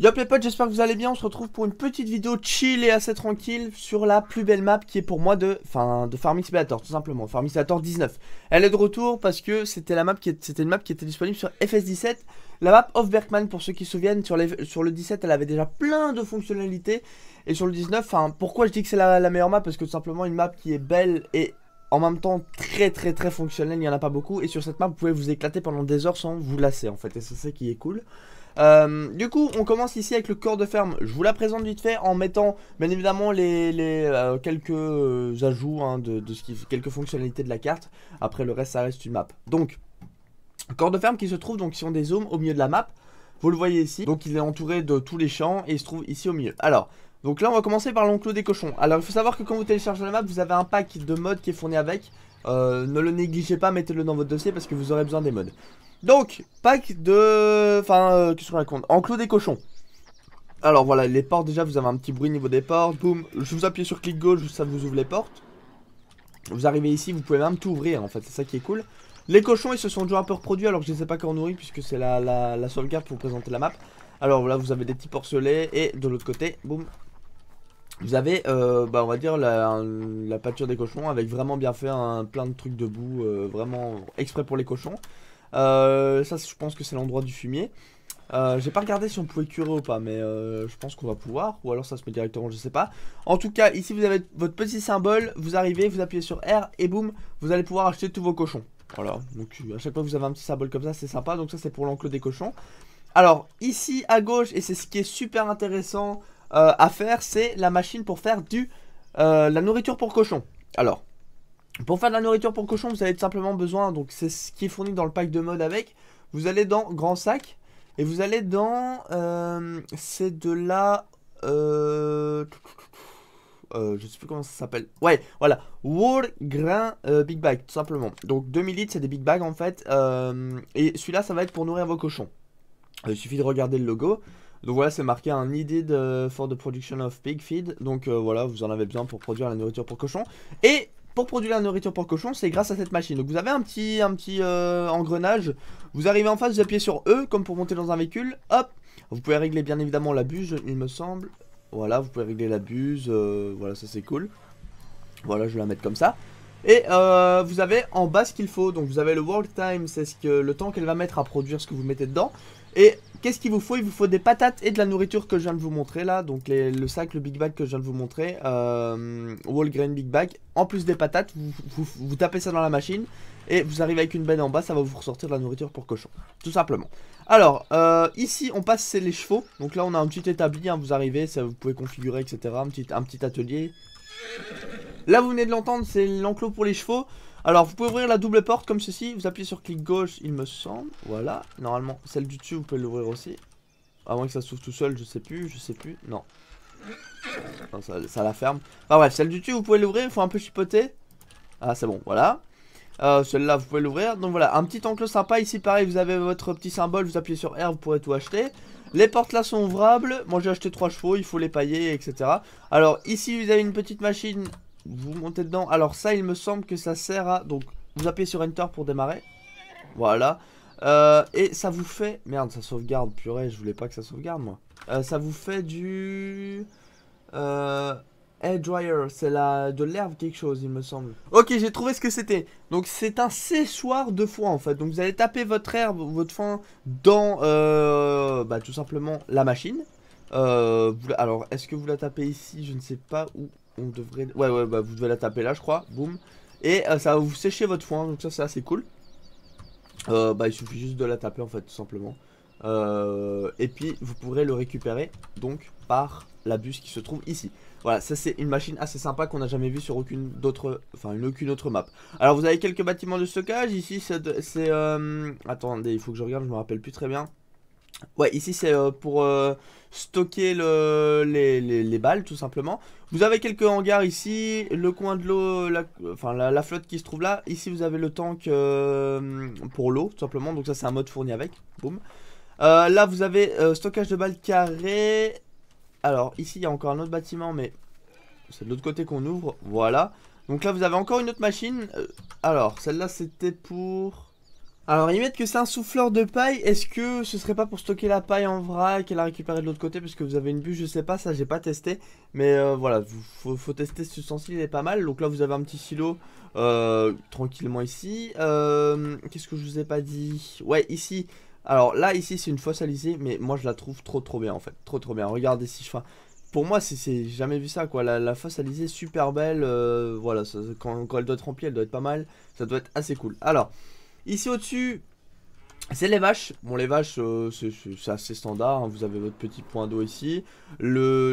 Yop les potes, j'espère que vous allez bien, on se retrouve pour une petite vidéo chill et assez tranquille sur la plus belle map qui est pour moi de, enfin, de Farming Simulator, tout simplement, Farming Simulator 19. Elle est de retour parce que c'était la map qui une map qui était disponible sur FS17, la map of Berkman pour ceux qui se souviennent, sur, sur le 17 elle avait déjà plein de fonctionnalités, et sur le 19, enfin, pourquoi je dis que c'est la, la meilleure map Parce que tout simplement une map qui est belle et en même temps très très très fonctionnel, il n'y en a pas beaucoup. Et sur cette map, vous pouvez vous éclater pendant des heures sans vous lasser en fait. Et c'est ça qui est cool. Euh, du coup, on commence ici avec le corps de ferme. Je vous la présente vite fait en mettant bien évidemment les, euh, quelques ajouts hein, de, ce qui, quelques fonctionnalités de la carte. Après le reste, ça reste une map. Donc, corps de ferme qui se trouve donc si on dézoome au milieu de la map. Vous le voyez ici, donc il est entouré de tous les champs et il se trouve ici au milieu. Alors, donc là on va commencer par l'enclos des cochons. Alors il faut savoir que quand vous téléchargez la map vous avez un pack de mods qui est fourni avec. Euh, ne le négligez pas, mettez-le dans votre dossier parce que vous aurez besoin des mods. Donc pack de... Enfin euh, qu'est-ce qu'on raconte Enclos des cochons. Alors voilà les portes déjà vous avez un petit bruit niveau des portes. Boum, je vous appuie sur clic gauche, ça vous ouvre les portes. Vous arrivez ici, vous pouvez même tout ouvrir en fait, c'est ça qui est cool. Les cochons ils se sont déjà un peu reproduits alors que je ne sais pas qu'on nourrit puisque c'est la, la, la sauvegarde pour vous présenter la map. Alors voilà, vous avez des petits porcelets et de l'autre côté, boum, vous avez, euh, bah, on va dire, la, pâture des cochons avec vraiment bien fait un plein de trucs de boue, euh, vraiment exprès pour les cochons. Euh, ça, je pense que c'est l'endroit du fumier. J'ai pas regardé si on pouvait curer ou pas, mais je pense qu'on va pouvoir. Ou alors ça se met directement, je sais pas. En tout cas, ici vous avez votre petit symbole. Vous arrivez, vous appuyez sur R et boum, vous allez pouvoir acheter tous vos cochons. Voilà, donc à chaque fois que vous avez un petit symbole comme ça, c'est sympa. Donc ça, c'est pour l'enclos des cochons. Alors, ici à gauche, et c'est ce qui est super intéressant euh, à faire, c'est la machine pour faire du euh, la nourriture pour cochon. Alors, pour faire de la nourriture pour cochon, vous avez tout simplement besoin, donc c'est ce qui est fourni dans le pack de mode avec. Vous allez dans grand sac et vous allez dans euh, c'est de la je sais plus comment ça s'appelle. Ouais, voilà. World Grain Big Bag, tout simplement. Donc 2000 litres, c'est des Big Bags en fait. et celui-là, ça va être pour nourrir vos cochons. Il suffit de regarder le logo. Donc voilà, c'est marqué un needed for the production of pig feed. Donc euh, voilà, vous en avez besoin pour produire la nourriture pour cochon. Et pour produire la nourriture pour cochon, c'est grâce à cette machine. Donc vous avez un petit, un petit euh, engrenage. Vous arrivez en face, vous appuyez sur E comme pour monter dans un véhicule. Hop, vous pouvez régler bien évidemment la buse, il me semble. Voilà, vous pouvez régler la buse. Euh, voilà, ça c'est cool. Voilà, je vais la mettre comme ça. Et vous avez en bas ce qu'il faut, donc vous avez le world time, c'est ce que, le temps qu'elle va mettre à produire ce que vous mettez dedans. Et Qu'est-ce qu'il vous faut Il vous faut des patates et de la nourriture que je viens de vous montrer là. Donc le sac, le big bag que je viens de vous montrer. Euh, wall grain big bag. En plus des patates, vous, tapez ça dans la machine. Et vous arrivez avec une benne en bas, ça va vous ressortir de la nourriture pour cochon. Tout simplement. Alors, euh, ici on passe c'est les chevaux. Donc là on a un petit établi, hein. vous arrivez, ça, vous pouvez configurer, etc. un petit atelier. Là vous venez de l'entendre, c'est l'enclos pour les chevaux. Alors, vous pouvez ouvrir la double porte comme ceci. Vous appuyez sur clic gauche, il me semble. Voilà. Normalement, celle du dessus, vous pouvez l'ouvrir aussi. A moins que ça s'ouvre tout seul, je sais plus, je sais plus. Non. non ça, la ferme. Enfin bref, celle du dessus, vous pouvez l'ouvrir. Il faut un peu chipoter. Ah, c'est bon, voilà. Euh, celle-là, vous pouvez l'ouvrir. Donc voilà, un petit enclos sympa. Ici, pareil, vous avez votre petit symbole. Vous appuyez sur R, vous pourrez tout acheter. Les portes là sont ouvrables. Moi, j'ai acheté trois chevaux. Il faut les pailler, etc. Alors, ici, vous avez une petite machine vous montez dedans. Alors ça, il me semble que ça sert à... Donc, vous appuyez sur Enter pour démarrer. Voilà. Euh, et ça vous fait... Merde, ça sauvegarde. Purée, je voulais pas que ça sauvegarde, moi. Euh, ça vous fait du... Euh... Air dryer, c'est la de l'herbe quelque chose, il me semble. Ok, j'ai trouvé ce que c'était. Donc c'est un séchoir de foin en fait. Donc vous allez taper votre herbe, votre foin dans euh, bah, tout simplement la machine. alors est-ce que vous la tapez ici Je ne sais pas où on devrait... Ouais, ouais, bah vous devez la taper là, je crois. Boum. Et euh, ça va vous sécher votre foin, donc ça, c'est assez cool. Euh, bah, il suffit juste de la taper, en fait, tout simplement. Euh, et puis, vous pourrez le récupérer, donc, par la buse qui se trouve ici. Voilà, ça c'est une machine assez sympa qu'on n'a jamais vue sur aucune d'autres... enfin une, aucune autre map. Alors vous avez quelques bâtiments de stockage, ici c'est... attendez, il faut que je regarde, je me rappelle plus très bien. Ouais, ici c'est euh, pour euh, stocker les, balles tout simplement. Vous avez quelques hangars ici, le coin de l'eau, enfin la, flotte qui se trouve là. Ici vous avez le tank euh, pour l'eau tout simplement, donc ça c'est un mode fourni avec. Boum. là vous avez stockage de balles carré. Alors ici il y a encore un autre bâtiment mais c'est de l'autre côté qu'on ouvre, voilà. Donc là vous avez encore une autre machine. alors celle-là c'était pour... Alors ils mettent que c'est un souffleur de paille, est-ce que ce serait pas pour stocker la paille en vrac Et la récupérer de l'autre côté parce que vous avez une bûche, je sais pas, ça j'ai pas testé. Mais euh, voilà, faut, faut, tester ce sens-ci il est pas mal. Donc là vous avez un petit silo euh, tranquillement ici. Euh, Qu'est-ce que je vous ai pas dit Ouais ici, alors là ici c'est une fosse alisée mais moi je la trouve trop trop bien en fait, trop trop bien. Regardez si je fais... Pour moi, c'est jamais vu ça quoi. La, fosse alisée super belle. Euh, voilà, quand, quand elle doit être remplie, elle doit être pas mal. Ça doit être assez cool. Alors, Ici au-dessus, c'est les vaches. Bon, les vaches, euh, c'est assez standard. Hein. Vous avez votre petit point d'eau ici. Le,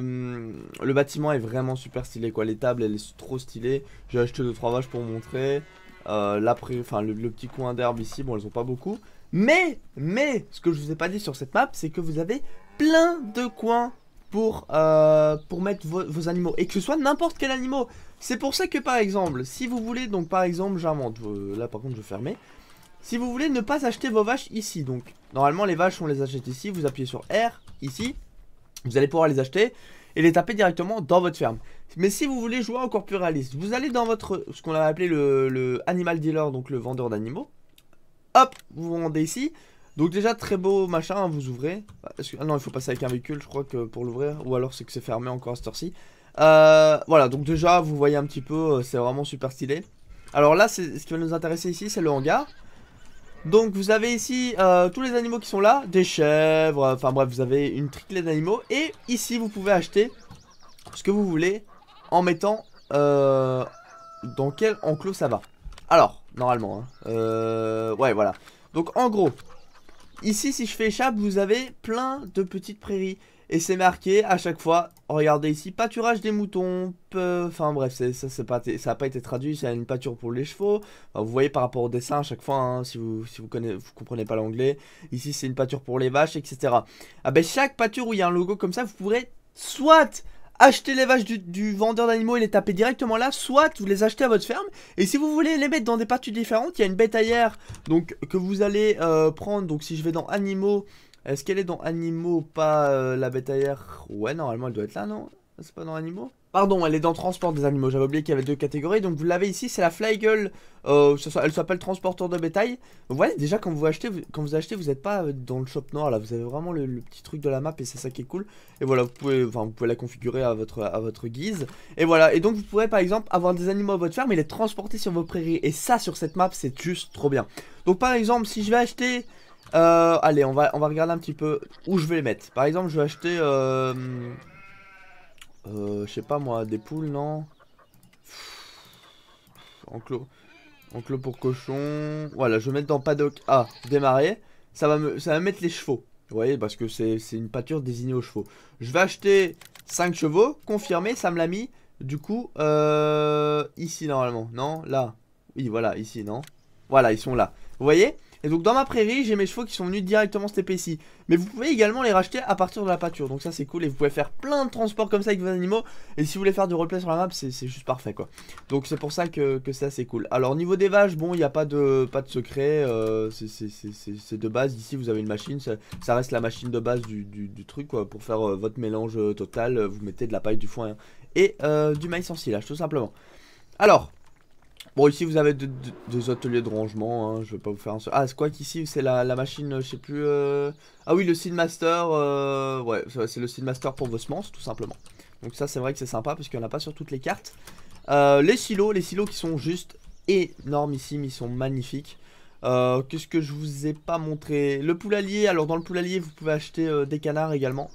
hum, le, bâtiment est vraiment super stylé. quoi. Les tables, elles sont trop stylées. J'ai acheté 2 trois vaches pour montrer. Euh, enfin, le, petit coin d'herbe ici, bon, elles ont pas beaucoup. Mais, mais, ce que je vous ai pas dit sur cette map, c'est que vous avez plein de coins pour, euh, pour mettre vos, vos animaux. Et que ce soit n'importe quel animal. C'est pour ça que par exemple, si vous voulez, donc par exemple, j'invente, là par contre je vais Si vous voulez ne pas acheter vos vaches ici, donc normalement les vaches on les achète ici, vous appuyez sur R, ici, vous allez pouvoir les acheter et les taper directement dans votre ferme. Mais si vous voulez jouer encore plus réaliste, vous allez dans votre, ce qu'on a appelé le, animal dealer, donc le vendeur d'animaux. Hop, vous vous rendez ici, donc déjà très beau machin, hein, vous ouvrez. Ah non, il faut passer avec un véhicule, je crois que pour l'ouvrir, ou alors c'est que c'est fermé encore à cette heure-ci. Euh, voilà, donc déjà, vous voyez un petit peu, euh, c'est vraiment super stylé. Alors là, ce qui va nous intéresser ici, c'est le hangar. Donc vous avez ici euh, tous les animaux qui sont là, des chèvres, enfin bref, vous avez une triclée d'animaux. Et ici, vous pouvez acheter ce que vous voulez en mettant dans quel enclos ça va. Alors, normalement, hein, ouais, voilà. Donc en gros, ici, si je fais échappe, vous avez plein de petites prairies. Et c'est marqué à chaque fois, regardez ici, pâturage des moutons, enfin bref, ça ça n'a pas été traduit, c'est une pâture pour les chevaux. vous voyez par rapport au dessin à chaque fois, hein, si vous si connaissez, vous comprenez pas l'anglais, ici c'est une pâture pour les vaches, etc. Ah ben, chaque pâture où il y a un logo comme ça, vous pourrez soit acheter les vaches du, vendeur d'animaux et les taper directement là, soit vous les achetez à votre ferme. Et si vous voulez les mettre dans des pâtures différentes, il y a une bête donc que vous allez euh, prendre. Donc si je vais dans animaux est-ce qu'elle est dans Animaux, pas euh, la bétaillère Ouais, normalement elle doit être là, non C'est pas dans Animaux Pardon, elle est dans Transport des animaux. J'avais oublié qu'il y avait deux catégories. Donc vous l'avez ici, c'est la Flygel. Euh, elle s'appelle Transporteur de bétail. Vous voyez déjà quand vous achetez, vous, quand vous achetez, vous n'êtes pas euh, dans le shop noir là. Vous avez vraiment le, petit truc de la map et c'est ça qui est cool. Et voilà, vous pouvez, enfin, vous pouvez la configurer à votre, à votre guise. Et voilà, et donc vous pouvez par exemple avoir des animaux à votre ferme et les transporter sur vos prairies. Et ça, sur cette map, c'est juste trop bien. Donc par exemple, si je vais acheter euh, allez, on va, on va regarder un petit peu où je vais les mettre. Par exemple, je vais acheter... Euh, euh, je sais pas moi, des poules, non Enclos. Enclos pour cochon. Voilà, je vais mettre dans paddock A, ah, démarrer. Ça va, me, ça va mettre les chevaux. Vous voyez, parce que c'est une pâture désignée aux chevaux. Je vais acheter 5 chevaux, confirmé, ça me l'a mis. Du coup, ici normalement, non Là. Oui, voilà, ici, non Voilà, ils sont là. Vous voyez et donc dans ma prairie, j'ai mes chevaux qui sont venus directement se ici. Mais vous pouvez également les racheter à partir de la pâture. Donc ça c'est cool et vous pouvez faire plein de transports comme ça avec vos animaux. Et si vous voulez faire du replay sur la map, c'est juste parfait quoi. Donc c'est pour ça que, ça c'est cool. Alors niveau des vaches, bon il n'y a pas de, pas de secret. Euh, c'est de base. Ici vous avez une machine. Ça, reste la machine de base du, truc quoi. Pour faire euh, votre mélange euh, total, vous mettez de la paille, du foin et du maïs en silage tout simplement. Alors... Bon, ici, vous avez des ateliers de rangement. Hein, je vais pas vous faire un seul. Ah, c'est quoi qu'ici C'est la, machine, je sais plus. Euh, ah oui, le Seedmaster. Euh, ouais, c'est le Seedmaster pour vos semences, tout simplement. Donc, ça, c'est vrai que c'est sympa parce qu'il n'y en a pas sur toutes les cartes. Euh, les silos, les silos qui sont juste énormissimes. Ils sont magnifiques. Qu'est-ce que je vous ai pas montré Le poulailler. Alors, dans le poulailler, vous pouvez acheter des canards également.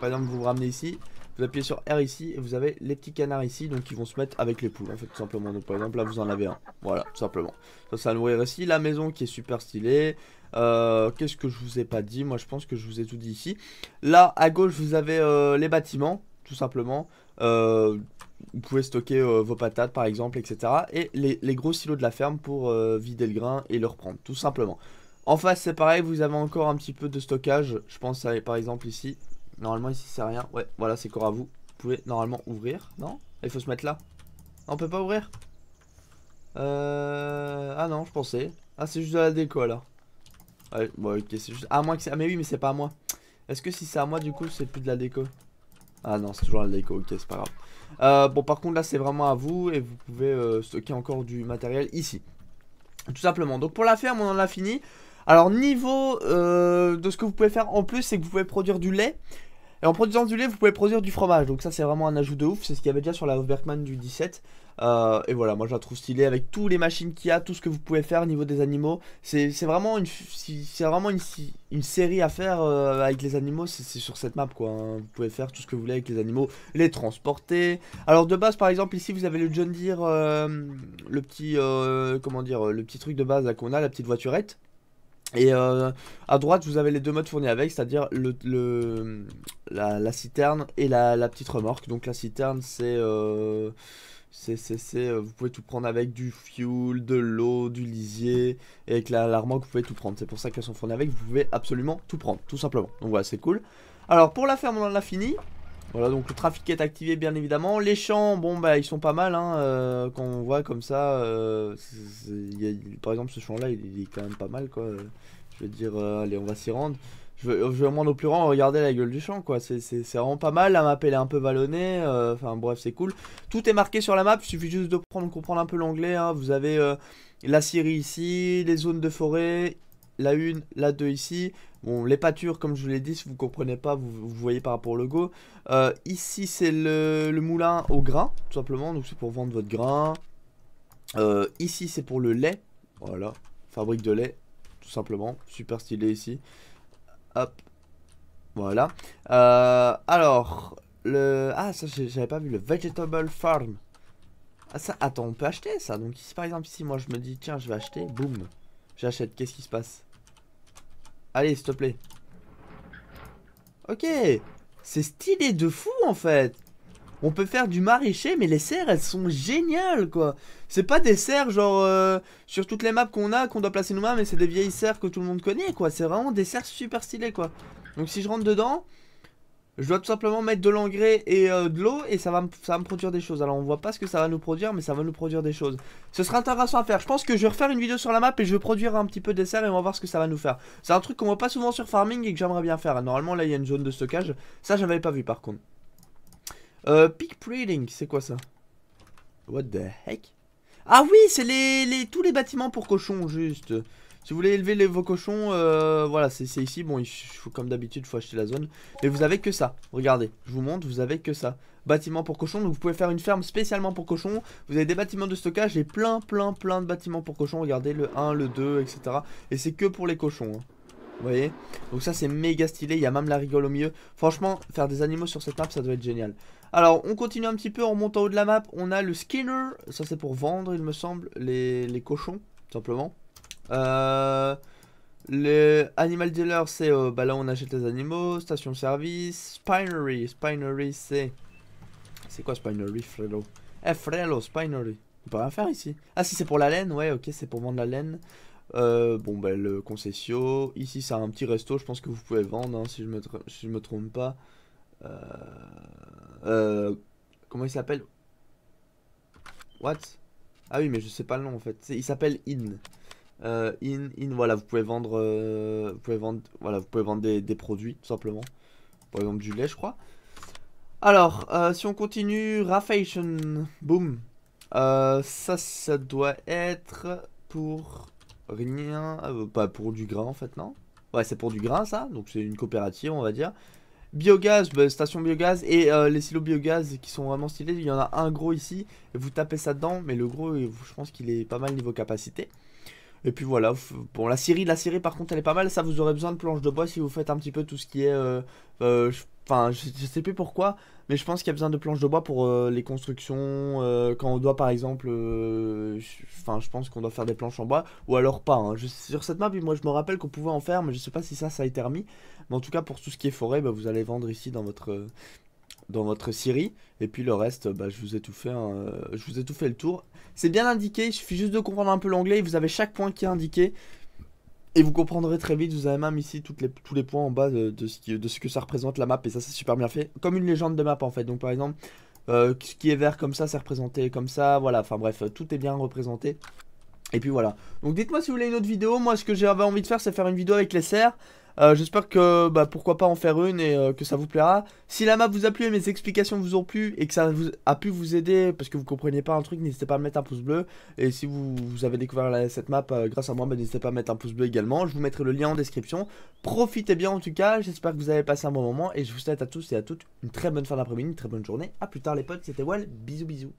Par exemple, vous vous ramenez ici. Vous appuyez sur R ici et vous avez les petits canards ici, donc ils vont se mettre avec les poules, en fait, tout simplement. Donc par exemple, là, vous en avez un. Voilà, tout simplement. Ça, ça nourrir ici. La maison qui est super stylée. Euh, qu'est-ce que je vous ai pas dit Moi, je pense que je vous ai tout dit ici. Là, à gauche, vous avez euh, les bâtiments, tout simplement. Euh, vous pouvez stocker vos patates par exemple, etc. Et les, gros silos de la ferme pour vider le grain et le reprendre, tout simplement. En face, c'est pareil, vous avez encore un petit peu de stockage. Je pense par exemple ici, Normalement, ici, c'est rien. Ouais, voilà, c'est encore à vous. Vous pouvez normalement ouvrir. Non Il faut se mettre là. on peut pas ouvrir Euh... Ah non, je pensais. Ah, c'est juste de la déco, là. Ouais, bon, ok, c'est juste... Ah, moins que c'est... Ah, mais oui, mais c'est pas à moi. Est-ce que si c'est à moi, du coup, c'est plus de la déco Ah non, c'est toujours la déco, ok, c'est pas grave. Euh, bon, par contre, là, c'est vraiment à vous. Et vous pouvez euh, stocker encore du matériel ici. Tout simplement. Donc, pour la ferme, on en a fini. Alors niveau euh, de ce que vous pouvez faire en plus, c'est que vous pouvez produire du lait. Et en produisant du lait, vous pouvez produire du fromage. Donc ça, c'est vraiment un ajout de ouf. C'est ce qu'il y avait déjà sur la Hofbergman du 17. Euh, et voilà, moi je la trouve stylée avec toutes les machines qu'il y a, tout ce que vous pouvez faire au niveau des animaux. C'est vraiment, une, série à faire euh, avec les animaux. C'est sur cette map quoi. Hein. Vous pouvez faire tout ce que vous voulez avec les animaux, les transporter. Alors de base, par exemple, ici vous avez le John Deere, euh, le petit, comment dire, le petit truc de base qu'on a, la petite voiturette. Et euh, à droite, vous avez les deux modes fournis avec, c'est-à-dire le, la, la, citerne et la, petite remorque. Donc la citerne, c'est... Euh, euh, vous pouvez tout prendre avec du fuel, de l'eau, du lisier, et avec la, la remorque, vous pouvez tout prendre. C'est pour ça qu'elles sont fournies avec, vous pouvez absolument tout prendre, tout simplement. Donc voilà, c'est cool. Alors pour la ferme, on en a fini. Voilà, donc le trafic est activé bien évidemment. Les champs, bon bah ils sont pas mal hein, euh, quand on voit comme ça. Euh, par exemple ce champ là il, est quand même pas mal quoi. Je veux dire, euh, allez on va s'y rendre. Je, veux vais au plus grand, regarder la gueule du champ quoi. C'est vraiment pas mal, la map elle est un peu vallonnée. Enfin bref c'est cool. Tout est marqué sur la map, il suffit juste de prendre, comprendre un peu l'anglais. Hein. Vous avez la Syrie ici, les zones de forêt, la une, la deux ici. Bon, les pâtures, comme je vous l'ai dit, si vous ne comprenez pas, vous, voyez par rapport au logo. Euh, ici, c'est le, moulin au grain, tout simplement. Donc, c'est pour vendre votre grain. Euh, ici, c'est pour le lait. Voilà, fabrique de lait, tout simplement. Super stylé ici. Hop, voilà. Euh, alors, le... Ah, ça, j'avais pas vu, le Vegetable Farm. Ah, ça, attends, on peut acheter ça. Donc, ici, par exemple, ici, moi, je me dis, tiens, je vais acheter. Boum, j'achète. Qu'est-ce qui se passe Allez, s'il te plaît. Ok. C'est stylé de fou, en fait. On peut faire du maraîcher, mais les serres, elles sont géniales, quoi. C'est pas des serres, genre, euh, sur toutes les maps qu'on a, qu'on doit placer nous-mêmes, mais c'est des vieilles serres que tout le monde connaît, quoi. C'est vraiment des serres super stylées, quoi. Donc, si je rentre dedans, je dois tout simplement mettre de l'engrais et euh, de l'eau et ça va, ça me produire des choses. Alors on voit pas ce que ça va nous produire mais ça va nous produire des choses. Ce sera intéressant à faire. Je pense que je vais refaire une vidéo sur la map et je vais produire un petit peu de dessert et on va voir ce que ça va nous faire. C'est un truc qu'on voit pas souvent sur farming et que j'aimerais bien faire. Normalement là il y a une zone de stockage. Ça j'avais pas vu par contre. Euh, peak breeding, c'est quoi ça What the heck Ah oui, c'est les, les, tous les bâtiments pour cochons juste. Si vous voulez élever les, vos cochons, euh, voilà, c'est ici. Bon, il faut, comme d'habitude, il faut acheter la zone. Mais vous avez que ça. Regardez, je vous montre, vous avez que ça. Bâtiment pour cochons, donc vous pouvez faire une ferme spécialement pour cochons. Vous avez des bâtiments de stockage et plein, plein, plein de bâtiments pour cochons. Regardez, le 1, le 2, etc. Et c'est que pour les cochons. Hein. Vous voyez Donc ça c'est méga stylé, il y a même la rigole au milieu Franchement, faire des animaux sur cette map ça doit être génial Alors on continue un petit peu en montant haut de la map On a le skinner, ça c'est pour vendre il me semble Les, les cochons, simplement euh, le Animal Dealer, c'est euh, bah là on achète les animaux. Station service. Spinery. Spinery, c'est. C'est quoi Spinery, Frello Eh, Frello, Spinery. On peut rien faire ici. Ah, si, c'est pour la laine. Ouais, ok, c'est pour vendre la laine. Euh, bon, bah, le concession. Ici, c'est un petit resto. Je pense que vous pouvez vendre hein, si, je me je me trompe pas. Euh, euh, comment il s'appelle What Ah oui, mais je sais pas le nom en fait. Il s'appelle In. Euh, in, in, voilà, vous pouvez vendre, euh, vous pouvez vendre, voilà, vous pouvez vendre des, produits tout simplement. Par exemple du lait, je crois. Alors, euh, si on continue, Raffation, boom. ça, ça doit être pour rien, pas pour du grain en fait, non Ouais, c'est pour du grain ça, donc c'est une coopérative, on va dire. Biogaz, bah, station biogaz et les silos biogaz qui sont vraiment stylés. Il y en a un gros ici, vous tapez ça dedans, mais le gros, je pense qu'il est pas mal niveau capacité. Et puis voilà, bon la série, la série par contre elle est pas mal, ça vous aurez besoin de planches de bois si vous faites un petit peu tout ce qui est... Euh, euh, enfin je, sais plus pourquoi, mais je pense qu'il y a besoin de planches de bois pour euh, les constructions, quand on doit par exemple... Enfin je pense qu'on doit faire des planches en bois, ou alors pas. Hein. sur cette map, moi je me rappelle qu'on pouvait en faire, mais je sais pas si ça ça a été remis. Mais en tout cas pour tout ce qui est forêt, bah, vous allez vendre ici dans votre, dans votre Siri, Et puis le reste, bah, je, vous ai tout fait, hein, euh, je vous ai tout fait le tour. C'est bien indiqué, il suffit juste de comprendre un peu l'anglais. Vous avez chaque point qui est indiqué. Et vous comprendrez très vite, vous avez même ici toutes les, tous les points en bas de, ce que ça représente la map. Et ça, c'est super bien fait. Comme une légende de map en fait. Donc par exemple, euh, ce qui est vert comme ça, c'est représenté comme ça. Voilà, enfin bref, tout est bien représenté. Et puis voilà. Donc dites-moi si vous voulez une autre vidéo. Moi, ce que j'avais envie de faire, c'est faire une vidéo avec les serres. Euh, j'espère que bah, pourquoi pas en faire une et euh, que ça vous plaira. Si la map vous a plu et mes explications vous ont plu et que ça vous a pu vous aider parce que vous compreniez pas un truc, n'hésitez pas à mettre un pouce bleu. Et si vous, avez découvert cette map euh, grâce à moi, bah, n'hésitez pas à mettre un pouce bleu également. Je vous mettrai le lien en description. Profitez bien en tout cas. J'espère que vous avez passé un bon moment et je vous souhaite à tous et à toutes une très bonne fin d'après-midi, une très bonne journée. à plus tard les potes, c'était Wall. Bisous bisous.